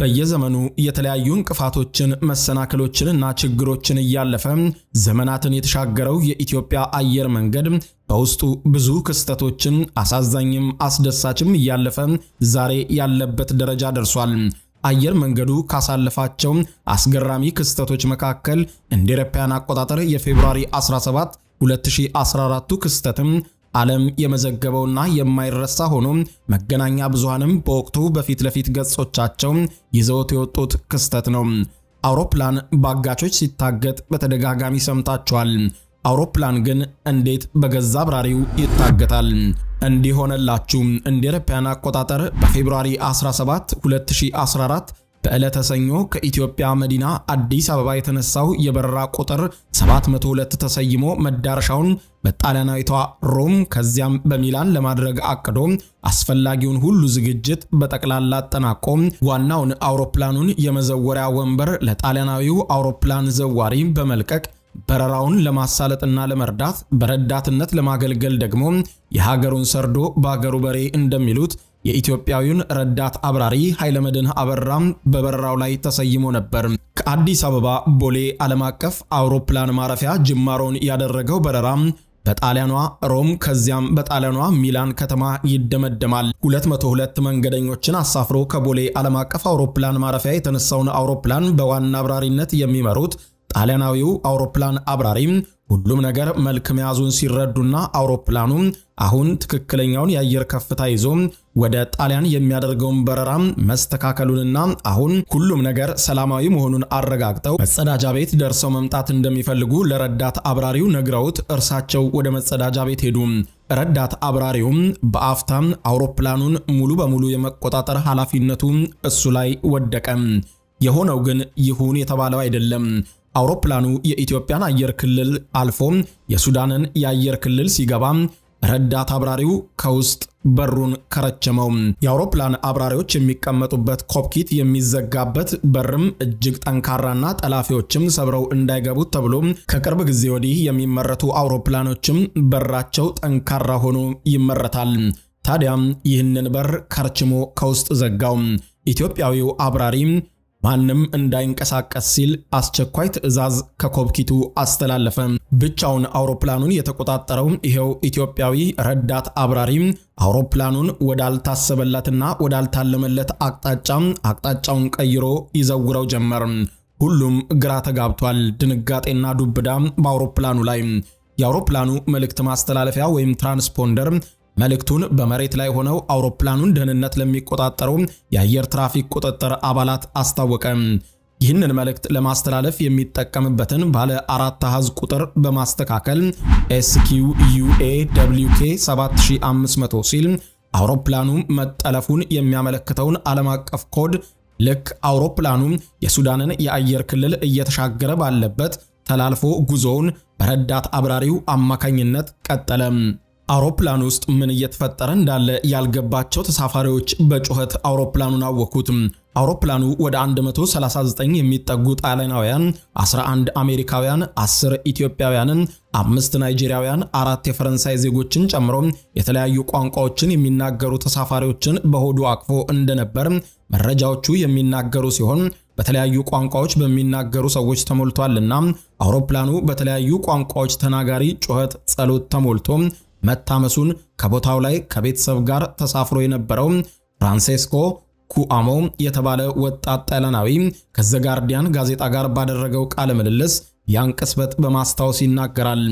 በየዘመኑ የተለያዩ እንቅፋቶችን መሰናክሎችንና ችግሮችን እያለፈ ዘመናትን የተሻገረው የኢትዮጵያ አየር መንገድ በውስጡ ብዙ ክስተቶችን አሳዛኝም አስደሳችም እያለፈ ዛሬ ያለበት ደረጃ ደርሷል። አየር መንገዱ ካሳለፋቸው አስገራሚ ክስተቶች መካከል እንደ አውሮፓውያን አቆጣጠር የፌብሩዋሪ 17 2014 ክስተትም ዓለም የመዘገበውና የማይረሳ ሆኖ መገናኛ ብዙሃንም በወቅቱ በፊት ለፊት ገጾቻቸው ይዘውት የወጡት ክስተት ነው። አውሮፕላን በአጋቾች ሲታገጥ በተደጋጋሚ ሰምታችኋል። አውሮፕላን ግን እንዴት በገዛ አብራሪው ይታገታል? እንዲህ ሆነላችሁ። እንደ አውሮፓውያን አቆጣጠር በፌብሩዋሪ 17 2014 በዕለተ ሰኞ ከኢትዮጵያ መዲና አዲስ አበባ የተነሳው የበረራ ቁጥር 702 ተሰይሞ መዳረሻውን በጣሊያናዊቷ ሮም ከዚያም በሚላን ለማድረግ አቅዶ አስፈላጊውን ሁሉ ዝግጅት በጠቅላላ አጠናቆ ዋናውን አውሮፕላኑን የመዘወሪያ ወንበር ለጣሊያናዊው አውሮፕላን ዘዋሪ በመልቀቅ በረራውን ለማሳለጥና ለመርዳት በረዳትነት ለማገልገል ደግሞ የሀገሩን ሰርዶ በአገሩ በሬ እንደሚሉት የኢትዮጵያዊውን ረዳት አብራሪ ኃይለመድን አበራም በበረራው ላይ ተሰይሞ ነበር። ከአዲስ አበባ ቦሌ ዓለም አቀፍ አውሮፕላን ማረፊያ ጅማሮን ያደረገው በረራ በጣሊያኗ ሮም ከዚያም በጣሊያኗ ሚላን ከተማ ይደመደማል። 202 መንገደኞችን አሳፍሮ ከቦሌ ዓለም አቀፍ አውሮፕላን ማረፊያ የተነሳውን አውሮፕላን በዋና አብራሪነት የሚመሩት ጣሊያናዊው አውሮፕላን አብራሪም ሁሉም ነገር መልክ መያዙን ሲረዱና አውሮፕላኑ አሁን ትክክለኛውን የአየር ከፍታ ይዞ ወደ ጣሊያን የሚያደርገውን በረራ መስተካከሉንና አሁን ሁሉም ነገር ሰላማዊ መሆኑን አረጋግጠው መጸዳጃ ቤት ደርሰው መምጣት እንደሚፈልጉ ለረዳት አብራሪው ነግረውት እርሳቸው ወደ መጸዳጃ ቤት ሄዱ። ረዳት አብራሪውም በአፍታም አውሮፕላኑን ሙሉ በሙሉ የመቆጣጠር ኃላፊነቱ እሱ ላይ ወደቀ። የሆነው ግን ይሁን የተባለው አይደለም። አውሮፕላኑ የኢትዮጵያን አየር ክልል አልፎ የሱዳንን የአየር ክልል ሲገባ ረዳት አብራሪው ከውስጥ በሩን ከረቸመው። የአውሮፕላን አብራሪዎች የሚቀመጡበት ኮክፒት የሚዘጋበት በርም እጅግ ጠንካራና ጠላፊዎችም ሰብረው እንዳይገቡት ተብሎ ከቅርብ ጊዜ ወዲህ የሚመረቱ አውሮፕላኖችም በራቸው ጠንካራ ሆኖ ይመረታል። ታዲያም ይህንን በር ከርችሞ ከውስጥ ዘጋው። ኢትዮጵያዊው አብራሪ ማንም እንዳይንቀሳቀስ ሲል አስቸኳይ ትዕዛዝ ከኮብኪቱ አስተላለፈ። ብቻውን አውሮፕላኑን የተቆጣጠረው ይኸው ኢትዮጵያዊ ረዳት አብራሪ አውሮፕላኑን ወዳልታሰበለትና ወዳልታለመለት አቅጣጫ አቅጣጫውን ቀይሮ ይዘውረው ጀመር። ሁሉም ግራ ተጋብቷል። ድንጋጤና ዱብዳ በአውሮፕላኑ ላይ የአውሮፕላኑ መልእክት ማስተላለፊያ ወይም ትራንስፖንደር መልእክቱን በመሬት ላይ ሆነው አውሮፕላኑን ደህንነት ለሚቆጣጠሩ የአየር ትራፊክ ቁጥጥር አባላት አስታወቀ። ይህንን መልእክት ለማስተላለፍ የሚጠቀምበትን ባለ አራት አሃዝ ቁጥር በማስተካከል ኤስኪዩኤ 7500 ሲል አውሮፕላኑ መጠለፉን የሚያመለክተውን ዓለም አቀፍ ኮድ ልክ አውሮፕላኑ የሱዳንን የአየር ክልል እየተሻገረ ባለበት ተላልፎ ጉዞውን በረዳት አብራሪው አማካኝነት ቀጠለም። አውሮፕላን ውስጥ ምን እየተፈጠረ እንዳለ ያልገባቸው ተሳፋሪዎች በጩኸት አውሮፕላኑን አወኩት። አውሮፕላኑ ወደ 139 የሚጠጉ ጣሊያናውያን፣ 11 አሜሪካውያን፣ 10 ኢትዮጵያውያንን፣ አምስት ናይጄሪያውያን፣ አራት የፈረንሳይ ዜጎችን ጨምሮ የተለያዩ ቋንቋዎችን የሚናገሩ ተሳፋሪዎችን በሆዱ አቅፎ እንደነበር መረጃዎቹ የሚናገሩ ሲሆን በተለያዩ ቋንቋዎች በሚናገሩ ሰዎች ተሞልቷልና አውሮፕላኑ በተለያዩ ቋንቋዎች ተናጋሪ ጩኸት፣ ጸሎት ተሞልቶ መታመሱን ከቦታው ላይ ከቤተሰብ ጋር ተሳፍሮ የነበረው ፍራንሴስኮ ኩአሞ የተባለ ወጣት ጣሊያናዊ ከዘ ጋርዲያን ጋዜጣ ጋር ባደረገው ቃለ ምልልስ ያን ቅጽበት በማስታወስ ይናገራል።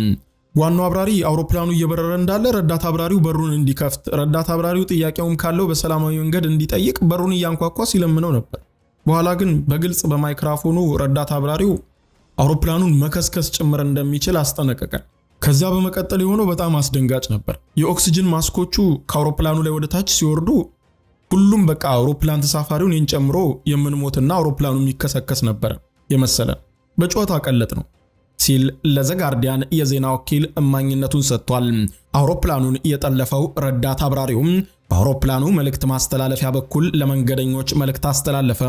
ዋናው አብራሪ አውሮፕላኑ እየበረረ እንዳለ ረዳት አብራሪው በሩን እንዲከፍት፣ ረዳት አብራሪው ጥያቄውም ካለው በሰላማዊ መንገድ እንዲጠይቅ በሩን እያንኳኳ ሲለምነው ነበር። በኋላ ግን በግልጽ በማይክራፎኑ ረዳት አብራሪው አውሮፕላኑን መከስከስ ጭምር እንደሚችል አስጠነቀቀን። ከዚያ በመቀጠል የሆነው በጣም አስደንጋጭ ነበር። የኦክስጅን ማስኮቹ ከአውሮፕላኑ ላይ ወደ ታች ሲወርዱ ሁሉም በቃ አውሮፕላን ተሳፋሪውን ይህን ጨምሮ የምንሞትና አውሮፕላኑ የሚከሰከስ ነበረ የመሰለን። በጨዋታ ቀለጥ ነው ሲል ለዘጋርዲያን የዜና ወኪል እማኝነቱን ሰጥቷል። አውሮፕላኑን የጠለፈው ረዳት አብራሪውም በአውሮፕላኑ መልእክት ማስተላለፊያ በኩል ለመንገደኞች መልእክት አስተላለፈ።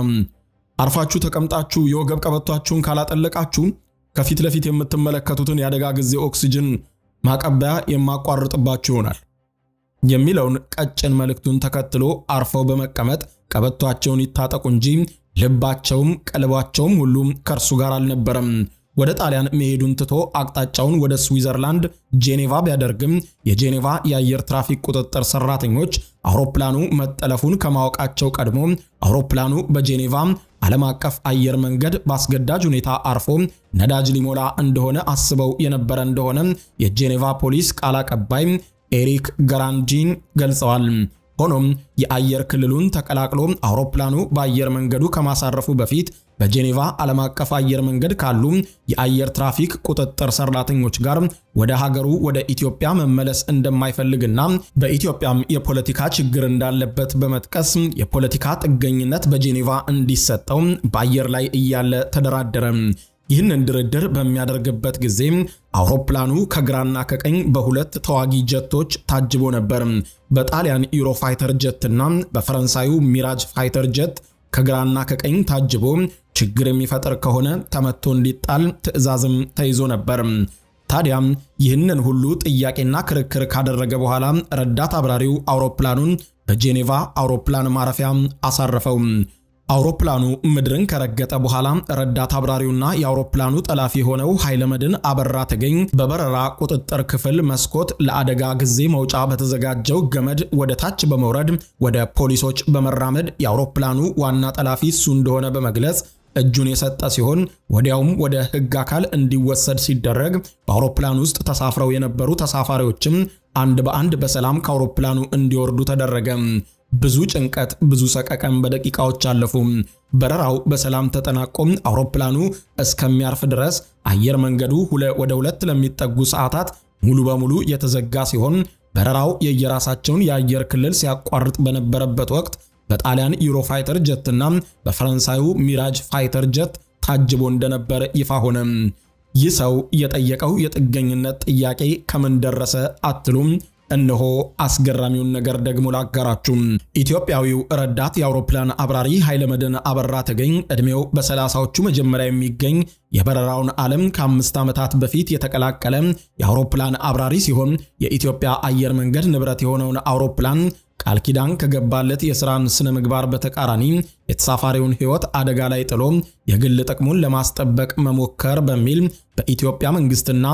አርፋችሁ ተቀምጣችሁ የወገብ ቀበቷችሁን ካላጠለቃችሁ ከፊት ለፊት የምትመለከቱትን የአደጋ ጊዜ ኦክሲጅን ማቀበያ የማቋርጥባችሁ ይሆናል የሚለውን ቀጭን መልእክቱን ተከትሎ አርፈው በመቀመጥ ቀበቷቸውን ይታጠቁ እንጂ ልባቸውም ቀልባቸውም ሁሉ ከእርሱ ጋር አልነበረም። ወደ ጣሊያን መሄዱን ትቶ አቅጣጫውን ወደ ስዊዘርላንድ ጄኔቫ ቢያደርግም የጄኔቫ የአየር ትራፊክ ቁጥጥር ሰራተኞች አውሮፕላኑ መጠለፉን ከማወቃቸው ቀድሞ አውሮፕላኑ በጄኔቫ ዓለም አቀፍ አየር መንገድ በአስገዳጅ ሁኔታ አርፎ ነዳጅ ሊሞላ እንደሆነ አስበው የነበረ እንደሆነ የጄኔቫ ፖሊስ ቃል አቀባይ ኤሪክ ገራንጂን ገልጸዋል። ሆኖም የአየር ክልሉን ተቀላቅሎ አውሮፕላኑ በአየር መንገዱ ከማሳረፉ በፊት በጄኔቫ ዓለም አቀፍ አየር መንገድ ካሉ የአየር ትራፊክ ቁጥጥር ሰራተኞች ጋር ወደ ሀገሩ ወደ ኢትዮጵያ መመለስ እንደማይፈልግና በኢትዮጵያም የፖለቲካ ችግር እንዳለበት በመጥቀስ የፖለቲካ ጥገኝነት በጄኔቫ እንዲሰጠው በአየር ላይ እያለ ተደራደረ። ይህንን ድርድር በሚያደርግበት ጊዜ አውሮፕላኑ ከግራና ከቀኝ በሁለት ተዋጊ ጀቶች ታጅቦ ነበር። በጣሊያን ዩሮፋይተር ጀትና በፈረንሳዩ ሚራጅ ፋይተር ጀት ከግራና ከቀኝ ታጅቦ ችግር የሚፈጥር ከሆነ ተመቶ እንዲጣል ትዕዛዝም ተይዞ ነበር። ታዲያም ይህንን ሁሉ ጥያቄና ክርክር ካደረገ በኋላ ረዳት አብራሪው አውሮፕላኑን በጄኔቫ አውሮፕላን ማረፊያ አሳረፈው። አውሮፕላኑ ምድርን ከረገጠ በኋላ ረዳት አብራሪውና የአውሮፕላኑ ጠላፊ የሆነው ኃይለመድን አበራ ተገኝ በበረራ ቁጥጥር ክፍል መስኮት ለአደጋ ጊዜ መውጫ በተዘጋጀው ገመድ ወደ ታች በመውረድ ወደ ፖሊሶች በመራመድ የአውሮፕላኑ ዋና ጠላፊ እሱ እንደሆነ በመግለጽ እጁን የሰጠ ሲሆን ወዲያውም ወደ ሕግ አካል እንዲወሰድ ሲደረግ በአውሮፕላን ውስጥ ተሳፍረው የነበሩ ተሳፋሪዎችም አንድ በአንድ በሰላም ከአውሮፕላኑ እንዲወርዱ ተደረገ። ብዙ ጭንቀት፣ ብዙ ሰቀቀን በደቂቃዎች አለፉ። በረራው በሰላም ተጠናቆም አውሮፕላኑ እስከሚያርፍ ድረስ አየር መንገዱ ወደ ሁለት ለሚጠጉ ሰዓታት ሙሉ በሙሉ የተዘጋ ሲሆን በረራው የየራሳቸውን የአየር ክልል ሲያቋርጥ በነበረበት ወቅት በጣሊያን ዩሮ ፋይተር ና በፈረንሳዩ ሚራጅ ፋይተር ጀት ታጅቦ እንደነበር ይፋ ሆነ። ይህ ሰው የጠየቀው የጥገኝነት ጥያቄ ከምን ደረሰ አትሉም? እነሆ አስገራሚውን ነገር ደግሞ ላጋራችሁም። ኢትዮጵያዊው ረዳት የአውሮፕላን አብራሪ ኃይለመድህን አበራ ተገኝ ዕድሜው በሰላሳዎቹ መጀመሪያ የሚገኝ የበረራውን ዓለም ከአምስት ዓመታት በፊት የተቀላቀለ የአውሮፕላን አብራሪ ሲሆን የኢትዮጵያ አየር መንገድ ንብረት የሆነውን አውሮፕላን ቃል ኪዳን ከገባለት የሥራን ስነ ምግባር በተቃራኒ የተሳፋሪውን ሕይወት አደጋ ላይ ጥሎ የግል ጥቅሙን ለማስጠበቅ መሞከር በሚል በኢትዮጵያ መንግሥትና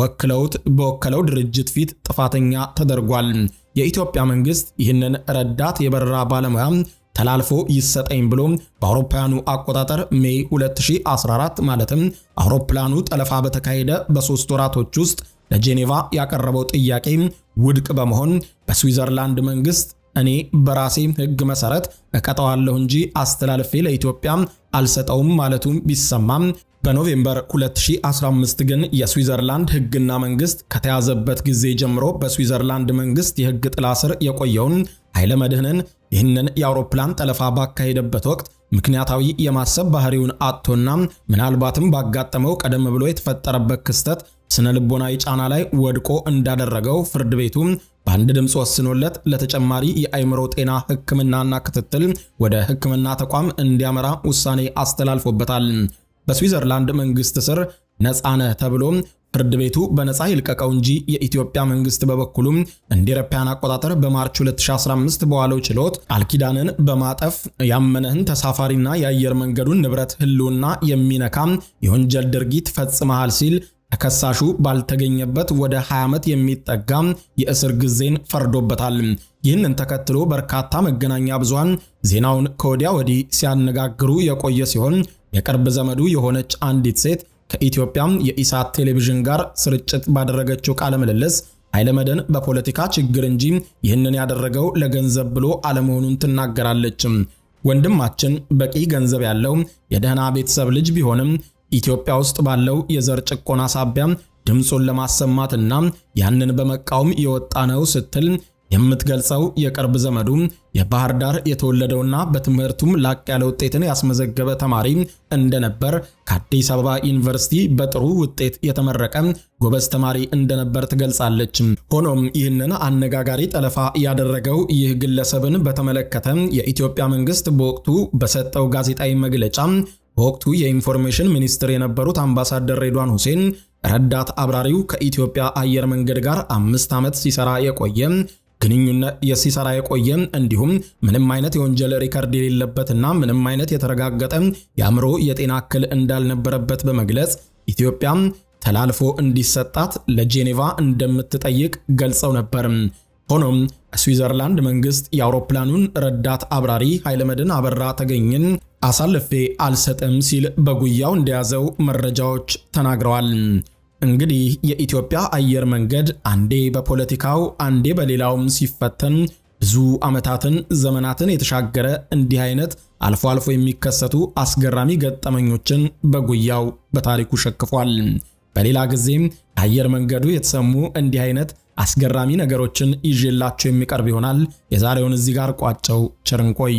ወክለውት በወከለው ድርጅት ፊት ጥፋተኛ ተደርጓል። የኢትዮጵያ መንግሥት ይህንን ረዳት የበረራ ባለሙያ ተላልፎ ይሰጠኝ ብሎ በአውሮፓውያኑ አቆጣጠር ሜይ 2014 ማለትም አውሮፕላኑ ጠለፋ በተካሄደ በሦስት ወራቶች ውስጥ ለጄኔቫ ያቀረበው ጥያቄ ውድቅ በመሆን በስዊዘርላንድ መንግስት እኔ በራሴ ህግ መሰረት እቀጠዋለሁ እንጂ አስተላልፌ ለኢትዮጵያ አልሰጠውም ማለቱም ቢሰማም በኖቬምበር 2015 ግን የስዊዘርላንድ ህግና መንግስት ከተያዘበት ጊዜ ጀምሮ በስዊዘርላንድ መንግስት የህግ ጥላ ስር የቆየውን ኃይለ መድህንን ይህንን የአውሮፕላን ጠለፋ ባካሄደበት ወቅት ምክንያታዊ የማሰብ ባህሪውን አጥቶና ምናልባትም ባጋጠመው ቀደም ብሎ የተፈጠረበት ክስተት ስነ ልቦናዊ ጫና ላይ ወድቆ እንዳደረገው ፍርድ ቤቱ በአንድ ድምፅ ወስኖለት ለተጨማሪ የአእምሮ ጤና ሕክምናና ክትትል ወደ ሕክምና ተቋም እንዲያመራ ውሳኔ አስተላልፎበታል። በስዊዘርላንድ መንግስት ስር ነፃነህ ተብሎ ፍርድ ቤቱ በነፃ ይልቀቀው እንጂ የኢትዮጵያ መንግስት በበኩሉም እንደ አውሮፓውያን አቆጣጠር በማርች 2015 በዋለው ችሎት አልኪዳንን በማጠፍ ያመነህን ተሳፋሪና የአየር መንገዱን ንብረት ህልውና የሚነካም የወንጀል ድርጊት ፈጽመሃል ሲል ተከሳሹ ባልተገኘበት ወደ 20 ዓመት የሚጠጋ የእስር ጊዜን ፈርዶበታል። ይህንን ተከትሎ በርካታ መገናኛ ብዙሃን ዜናውን ከወዲያ ወዲህ ሲያነጋግሩ የቆየ ሲሆን የቅርብ ዘመዱ የሆነች አንዲት ሴት ከኢትዮጵያ የኢሳት ቴሌቪዥን ጋር ስርጭት ባደረገችው ቃለ ምልልስ አይለመደን በፖለቲካ ችግር እንጂ ይህንን ያደረገው ለገንዘብ ብሎ አለመሆኑን ትናገራለች። ወንድማችን በቂ ገንዘብ ያለው የደህና ቤተሰብ ልጅ ቢሆንም ኢትዮጵያ ውስጥ ባለው የዘር ጭቆና ሳቢያ ድምፁን ለማሰማትና ያንን በመቃወም የወጣ ነው ስትል የምትገልጸው የቅርብ ዘመዱ የባህር ዳር የተወለደውና በትምህርቱም ላቅ ያለ ውጤትን ያስመዘገበ ተማሪ እንደነበር ከአዲስ አበባ ዩኒቨርሲቲ በጥሩ ውጤት የተመረቀ ጎበዝ ተማሪ እንደነበር ትገልጻለች። ሆኖም ይህንን አነጋጋሪ ጠለፋ ያደረገው ይህ ግለሰብን በተመለከተ የኢትዮጵያ መንግስት በወቅቱ በሰጠው ጋዜጣዊ መግለጫ በወቅቱ የኢንፎርሜሽን ሚኒስትር የነበሩት አምባሳደር ሬድዋን ሁሴን ረዳት አብራሪው ከኢትዮጵያ አየር መንገድ ጋር አምስት ዓመት ሲሰራ የቆየ ግንኙነት ሲሰራ የቆየ እንዲሁም ምንም አይነት የወንጀል ሪከርድ የሌለበትና ምንም አይነት የተረጋገጠ የአእምሮ የጤና እክል እንዳልነበረበት በመግለጽ ኢትዮጵያ ተላልፎ እንዲሰጣት ለጄኔቫ እንደምትጠይቅ ገልጸው ነበር። ሆኖም ስዊዘርላንድ መንግስት የአውሮፕላኑን ረዳት አብራሪ ኃይለመድን አበራ ተገኝን አሳልፌ አልሰጥም ሲል በጉያው እንደያዘው መረጃዎች ተናግረዋል። እንግዲህ የኢትዮጵያ አየር መንገድ አንዴ በፖለቲካው አንዴ በሌላውም ሲፈተን ብዙ ዓመታትን ዘመናትን የተሻገረ እንዲህ አይነት አልፎ አልፎ የሚከሰቱ አስገራሚ ገጠመኞችን በጉያው በታሪኩ ሸክፏል። በሌላ ጊዜም ከአየር መንገዱ የተሰሙ እንዲህ አይነት አስገራሚ ነገሮችን ይዤላቸው የሚቀርብ ይሆናል። የዛሬውን እዚህ ጋር ቋጨው። ቸርንቆይ